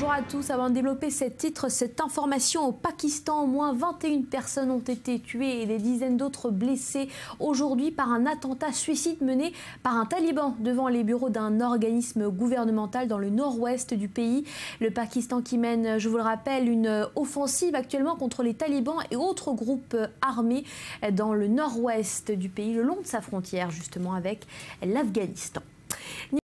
Bonjour à tous. Avant de développer ce titre, cette information au Pakistan, au moins 21 personnes ont été tuées et des dizaines d'autres blessées aujourd'hui par un attentat suicide mené par un taliban devant les bureaux d'un organisme gouvernemental dans le nord-ouest du pays. Le Pakistan qui mène, je vous le rappelle, une offensive actuellement contre les talibans et autres groupes armés dans le nord-ouest du pays, le long de sa frontière justement avec l'Afghanistan.